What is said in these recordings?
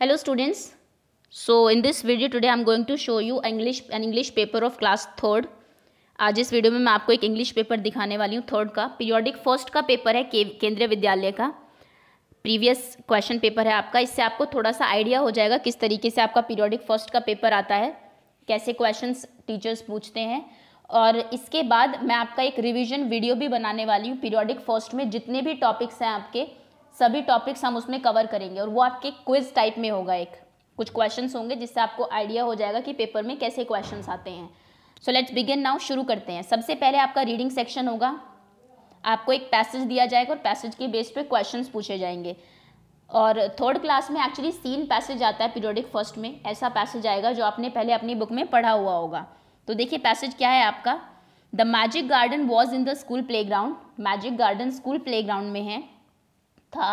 Hello students so in this video video I am going to show you English an English paper of class third आज इस video में मैं आपको एक English paper दिखाने वाली हूँ थर्ड का पीरियोडिक फर्स्ट का पेपर है के, केंद्रीय विद्यालय का प्रीवियस क्वेश्चन पेपर है आपका इससे आपको थोड़ा सा आइडिया हो जाएगा किस तरीके से आपका पीरियोडिक फर्स्ट का पेपर आता है कैसे क्वेश्चन टीचर्स पूछते हैं और इसके बाद मैं आपका एक रिविजन वीडियो भी बनाने वाली हूँ पीरियोडिक फर्स्ट में जितने भी टॉपिक्स हैं आपके सभी टॉपिक्स हम उसमें कवर करेंगे और वो आपके क्विज टाइप में होगा एक कुछ क्वेश्चंस होंगे जिससे आपको आइडिया हो जाएगा कि पेपर में कैसे क्वेश्चंस आते हैं सो लेट्स बिगिन नाउ शुरू करते हैं सबसे पहले आपका रीडिंग सेक्शन होगा आपको एक पैसेज दिया जाएगा और पैसेज के बेस पे क्वेश्चन पूछे जाएंगे और थर्ड क्लास में एक्चुअली सीन पैसेज आता है पीरियोडिक फर्स्ट में ऐसा पैसेज आएगा जो आपने पहले अपनी बुक में पढ़ा हुआ होगा तो देखिए पैसेज क्या है आपका the magic garden was in the school playground magic garden school playground में है था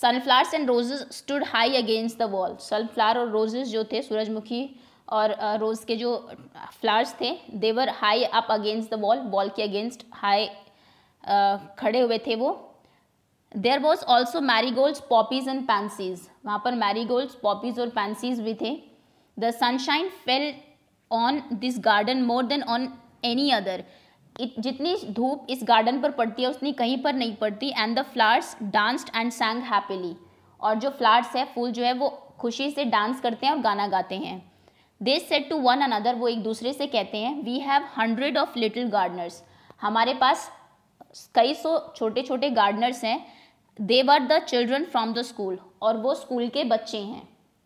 sunflowers and roses stood high against the wall sunflower और रोजेज जो थे सूरजमुखी और रोज़ के जो फ्लावर्स थे they were high up against the wall wall के अगेंस्ट हाई खड़े हुए थे वो there was also marigolds poppies and pansies वहाँ पर मैरीगोल्ड्स पॉपीज और पैंसीज भी थे the sunshine fell on this garden more than on any other it जितनी धूप इस गार्डन पर पड़ती है उतनी कहीं पर नहीं पड़ती and the flowers danced and sang happily और जो फ्लावर्स है फूल जो है वो खुशी से डांस करते हैं और गाना गाते हैं they said to one another वो एक दूसरे से कहते हैं we have hundred of little gardeners हमारे पास कई सौ छोटे छोटे गार्डनर्स हैं they were the children from the school और वो स्कूल के बच्चे हैं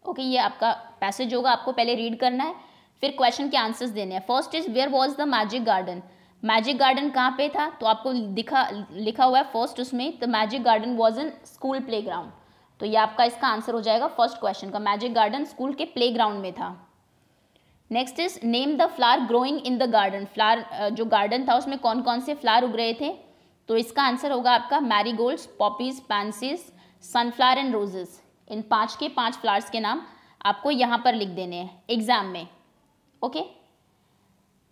ओके okay, ये आपका पैसेज होगा आपको पहले रीड करना है फिर क्वेश्चन के आंसर्स देने हैं first is where was the magic garden magic garden कहाँ पे था तो आपको दिखा लिखा हुआ है फर्स्ट उसमें तो magic garden was in school playground तो ये आपका इसका आंसर हो जाएगा फर्स्ट क्वेश्चन का मैजिक गार्डन स्कूल के प्ले ग्राउंड में था next is name the flower growing in the garden flower जो गार्डन था उसमें कौन कौन से फ्लावर उग रहे थे तो इसका आंसर होगा आपका marigolds poppies pansies sunflower and roses इन पांच के पांच फ्लावर्स के नाम आपको यहाँ पर लिख देने हैं एग्जाम में okay okay?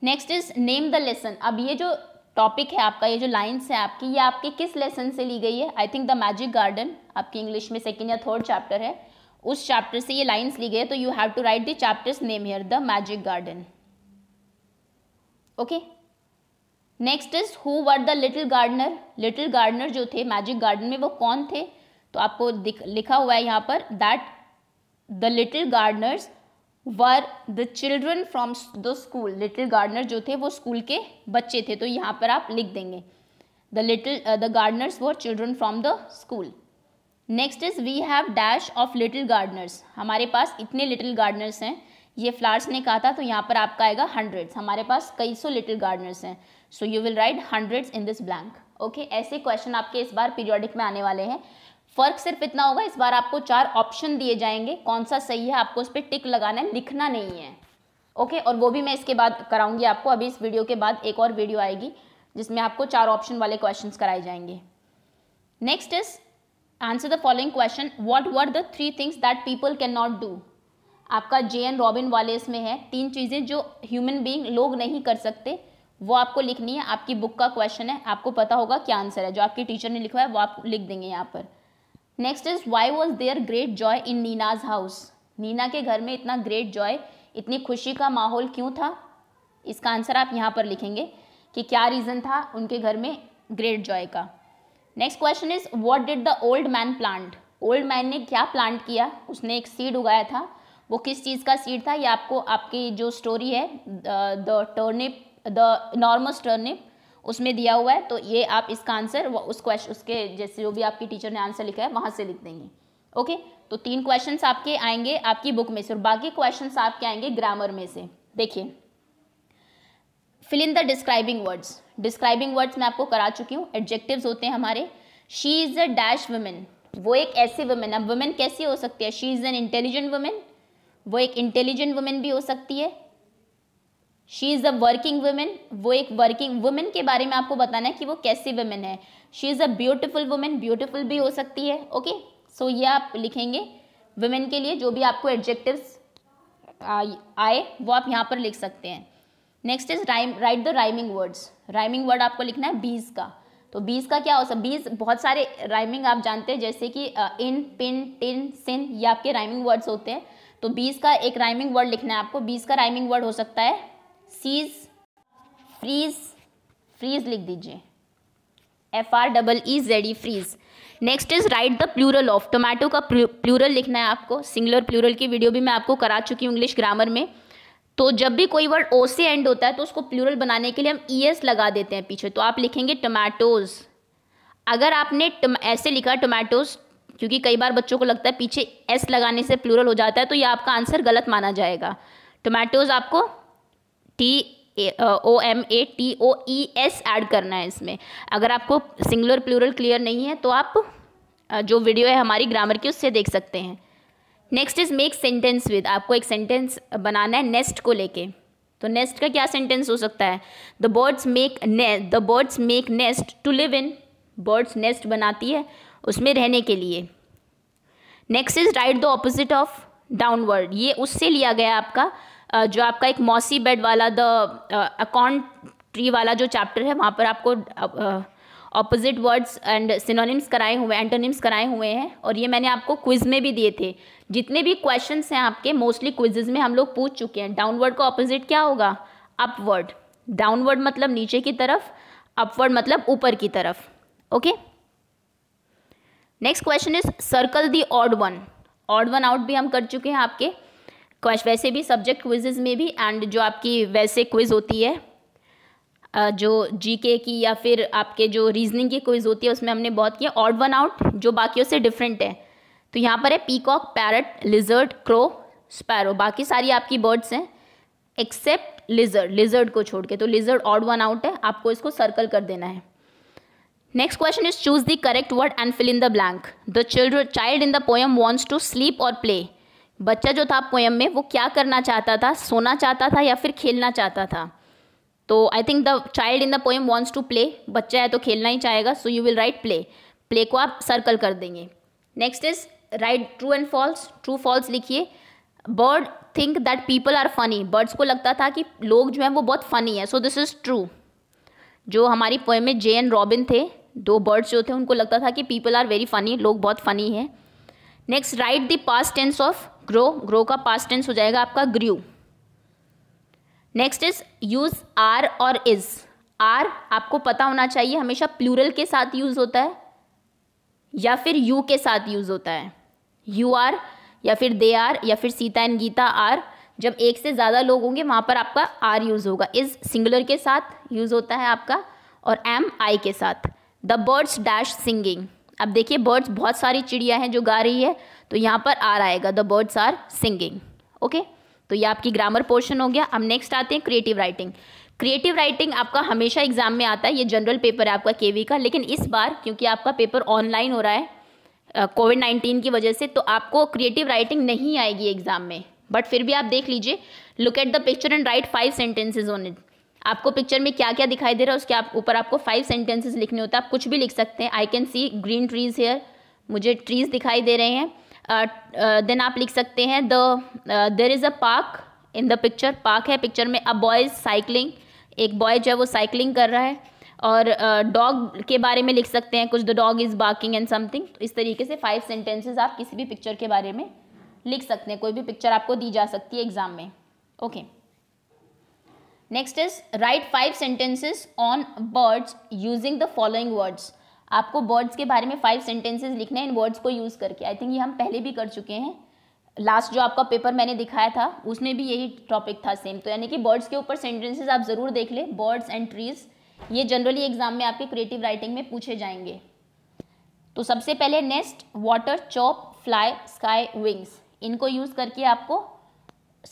Next is name the lesson अब ये जो टॉपिक है आपका ये जो लाइन्स है आपकी ये आपकी किस लेसन से ली गई है I think the magic garden आपकी इंग्लिश में सेकेंड या थर्ड चैप्टर है उस चैप्टर से ये लाइन्स ली गई है तो you have to write the chapter's name here the magic garden okay next is who were the little gardener little gardener जो थे मैजिक गार्डन में वो कौन थे तो आपको लिखा हुआ है यहाँ पर that the little gardeners were the children from the school little gardener जो थे वो स्कूल के बच्चे थे तो यहाँ पर आप लिख देंगे the little the gardeners were children from the school next is we have dash of little gardeners हमारे पास इतने लिटिल गार्डनर्स हैं ये फ्लावर्स ने कहा था तो यहाँ पर आपका आएगा हंड्रेड्स हमारे पास कई सौ लिटिल गार्डनर्स हैं so you will write hundreds in this blank okay ऐसे क्वेश्चन आपके इस बार पीरियोडिक में आने वाले हैं फर्क सिर्फ इतना होगा इस बार आपको चार ऑप्शन दिए जाएंगे कौन सा सही है आपको उस पर टिक लगाना है लिखना नहीं है ओके और वो भी मैं इसके बाद कराऊंगी आपको अभी इस वीडियो के बाद एक और वीडियो आएगी जिसमें आपको चार ऑप्शन वाले क्वेश्चन कराए जाएंगे next is answer the following question what were the three things that people can not do आपका जे एन रॉबिन वाले इसमें है तीन चीज़ें जो ह्यूमन बींग लोग नहीं कर सकते वो आपको लिखनी है आपकी बुक का क्वेश्चन है आपको पता होगा क्या आंसर है जो आपके टीचर ने लिखा है वो आप लिख देंगे यहाँ पर next is why was there great joy in Nina's house Nina के घर में इतना ग्रेट जॉय इतनी खुशी का माहौल क्यों था इसका आंसर आप यहाँ पर लिखेंगे कि क्या रीज़न था उनके घर में ग्रेट जॉय का next question is what did the old man plant old man ने क्या प्लांट किया उसने एक सीड उगाया था वो किस चीज़ का सीड था ये आपको आपकी जो स्टोरी है the turnip the enormous turnip उसमें दिया हुआ है तो ये आप इसका आंसर उस क्वेश्चन उसके जैसे जो भी आपकी टीचर ने आंसर लिखा है वहाँ से लिख देंगे ओके तो तीन क्वेश्चन आपके आएंगे आपकी बुक में से और बाकी क्वेश्चन आपके आएंगे ग्रामर में से देखिए filling the describing words describing words मैं आपको करा चुकी हूँ एडजेक्टिव्स होते हैं हमारे she is a dash women वो एक ऐसी वुमेन अब वुमेन कैसी हो सकती है she is an intelligent women वो एक इंटेलिजेंट वुमेन भी हो सकती है she is a working women वो एक वर्किंग वुमेन के बारे में आपको बताना है कि वो कैसी वुमेन है she is a beautiful women beautiful भी हो सकती है ओके okay? सो so, ये आप लिखेंगे वुमेन के लिए जो भी आपको एडजेक्टिव्स आए वो आप यहाँ पर लिख सकते हैं next is rhyme write the rhyming words rhyming word आपको लिखना है बीज का तो बीज का क्या हो सकता है बीज बहुत सारे राइमिंग आप जानते हैं जैसे कि इन पिन टिन सिन ये आपके राइमिंग वर्ड्स होते हैं तो बीज का एक राइमिंग वर्ड लिखना है आपको बीज का राइमिंग वर्ड हो सकता है सीज फ्रीज फ्रीज लिख दीजिए F R double E Z E freeze next is write the plural of tomato का प्लूरल लिखना है आपको सिंगुलर प्लूरल की वीडियो भी मैं आपको करा चुकी हूँ इंग्लिश ग्रामर में तो जब भी कोई वर्ड ओ से एंड होता है तो उसको प्लूरल बनाने के लिए हम ई e एस लगा देते हैं पीछे तो आप लिखेंगे टोमेटोज अगर आपने ऐसे लिखा टोमेटोज क्योंकि कई बार बच्चों को लगता है पीछे एस लगाने से प्लूरल हो जाता है तो ये आपका आंसर गलत माना जाएगा टोमेटोज आपको T O M A T O E S add करना है इसमें अगर आपको सिंगुलर प्लूरल क्लियर नहीं है तो आप जो वीडियो है हमारी ग्रामर की उससे देख सकते हैं next is make sentence with आपको एक सेंटेंस बनाना है नेस्ट को लेके तो नेस्ट का क्या सेंटेंस हो सकता है the birds make the birds make nest to live in birds nest बनाती है उसमें रहने के लिए next is write the opposite of downward ये उससे लिया गया आपका जो आपका एक मौसी बेड वाला द अकाउंट ट्री वाला जो चैप्टर है वहाँ पर आपको ऑपोजिट वर्ड्स एंड सिनोनिम्स कराए हुए एंटोनिम्स कराए हुए हैं और ये मैंने आपको क्विज में भी दिए थे जितने भी क्वेश्चन हैं आपके मोस्टली क्विजेज में हम लोग पूछ चुके हैं डाउनवर्ड का ऑपोजिट क्या होगा अपवर्ड डाउनवर्ड मतलब नीचे की तरफ अपवर्ड मतलब ऊपर की तरफ okay next question is circle the odd one odd one out भी हम कर चुके हैं आपके क्वेश्चन वैसे भी सब्जेक्ट क्विजेज में भी एंड जो आपकी वैसे क्विज होती है जो जीके की या फिर आपके जो रीजनिंग की क्विज होती है उसमें हमने बहुत किया ऑड वन आउट जो बाकियों से डिफरेंट है तो यहाँ पर है peacock parrot lizard crow sparrow बाकी सारी आपकी बर्ड्स हैं एक्सेप्ट लिजर्ड लिजर्ड को छोड़ के तो लिजर्ड ऑड वन आउट है आपको इसको सर्कल कर देना है next question is choose the correct word and fill in the blank the children child in the poem wants to sleep और प्ले बच्चा जो था पोएम में वो क्या करना चाहता था सोना चाहता था या फिर खेलना चाहता था तो I think the child in the poem wants to play बच्चा है तो खेलना ही चाहेगा so you will write play play को आप सर्कल कर देंगे next is write true and false true false लिखिए bird think that people are funny birds को लगता था कि लोग जो हैं वो बहुत फ़नी है सो दिस इज़ ट्रू जो हमारी पोएम में जे एंड रॉबिन थे दो बर्ड्स जो थे उनको लगता था कि पीपल आर वेरी फ़नी लोग बहुत फ़नी है next write the past tense of grow grow का पास्ट टेंस हो जाएगा आपका grew next is use are और इज आर आपको पता होना चाहिए हमेशा प्लूरल के साथ यूज होता है या फिर यू के साथ यूज होता है यू आर या फिर दे आर या फिर सीता एंड गीता आर जब एक से ज़्यादा लोग होंगे वहाँ पर आपका आर यूज़ होगा इज सिंगुलर के साथ यूज़ होता है आपका और एम आई के साथ द बर्ड्स डैश सिंगिंग अब देखिए बर्ड्स बहुत सारी चिड़िया हैं जो गा रही है तो यहाँ पर आर आएगा the birds are singing okay तो ये आपकी ग्रामर पोर्शन हो गया अब नेक्स्ट आते हैं क्रिएटिव राइटिंग क्रिएटिव राइटिंग आपका हमेशा एग्जाम में आता है ये जनरल पेपर है आपका केवी का लेकिन इस बार क्योंकि आपका पेपर ऑनलाइन हो रहा है कोविड नाइन्टीन की वजह से तो आपको क्रिएटिव राइटिंग नहीं आएगी एग्जाम में बट फिर भी आप देख लीजिए look at the picture and write five sentences on it आपको पिक्चर में क्या क्या दिखाई दे रहा है उसके आप ऊपर आपको फाइव सेंटेंसेस लिखने होते हैं आप कुछ भी लिख सकते हैं I can see green trees here मुझे ट्रीज़ दिखाई दे रहे हैं देन uh, uh, आप लिख सकते हैं the there is a park in the picture park है पिक्चर में अ बॉय साइकिलिंग एक बॉय जो है वो साइकिलिंग कर रहा है और डॉग uh, के बारे में लिख सकते हैं कुछ the dog is barking and something तो इस तरीके से फाइव सेंटेंसेस आप किसी भी पिक्चर के बारे में लिख सकते हैं कोई भी पिक्चर आपको दी जा सकती है एग्ज़ाम में okay okay. Next is write five sentences on birds using the following words आपको बर्ड्स के बारे में फाइव सेंटेंसेस लिखने हैं इन वर्ड्स को यूज़ करके आई थिंक ये हम पहले भी कर चुके हैं लास्ट जो आपका पेपर मैंने दिखाया था उसमें भी यही टॉपिक था सेम तो यानी कि बर्ड्स के ऊपर सेंटेंसेज आप ज़रूर देख ले बर्ड्स एंड ट्रीज़ ये जनरली एग्जाम में आपके क्रिएटिव राइटिंग में पूछे जाएंगे तो सबसे पहले nest water chop fly sky wings इनको यूज़ करके आपको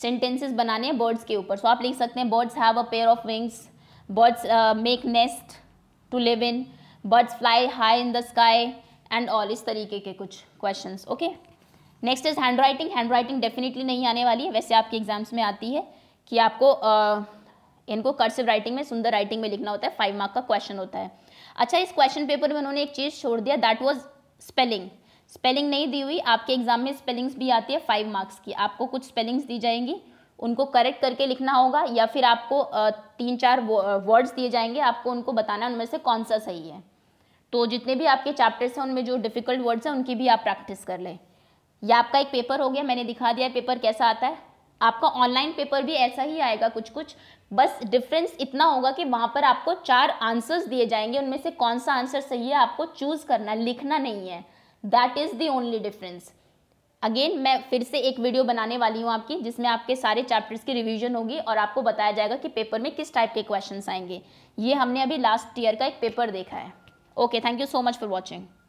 सेंटेंसेस बनाने हैं बर्ड्स के ऊपर सो so, आप लिख सकते हैं birds have a pair of wings birds make nest to live in birds fly high in the sky and all इस तरीके के कुछ question okay next is hand writing hand writing definitely नहीं आने वाली है वैसे आपके एग्जाम्स में आती है कि आपको uh, इनको कर्सिव राइटिंग में सुंदर राइटिंग में लिखना होता है फाइव मार्क का क्वेश्चन होता है अच्छा इस क्वेश्चन पेपर में उन्होंने एक चीज़ छोड़ दिया दैट वॉज स्पेलिंग स्पेलिंग नहीं दी हुई आपके एग्जाम में स्पेलिंग्स भी आती है फाइव मार्क्स की आपको कुछ स्पेलिंग्स दी जाएंगी उनको करेक्ट करके लिखना होगा या फिर आपको तीन चार वर्ड्स दिए जाएंगे आपको उनको बताना उनमें से कौन सा सही है तो जितने भी आपके चैप्टर्स हैं उनमें जो डिफ़िकल्ट वर्ड्स हैं उनकी भी आप प्रैक्टिस कर लें या आपका एक पेपर हो गया मैंने दिखा दिया पेपर कैसा आता है आपका ऑनलाइन पेपर भी ऐसा ही आएगा कुछ कुछ बस डिफरेंस इतना होगा कि वहाँ पर आपको चार आंसर्स दिए जाएंगे उनमें से कौन सा आंसर सही है आपको चूज़ करना लिखना नहीं है that is the only difference again मैं फिर से एक वीडियो बनाने वाली हूँ आपकी जिसमें आपके सारे चैप्टर्स की रिवीजन होगी और आपको बताया जाएगा कि पेपर में किस टाइप के क्वेश्चन आएंगे ये हमने अभी लास्ट ईयर का एक पेपर देखा है okay thank you so much for watching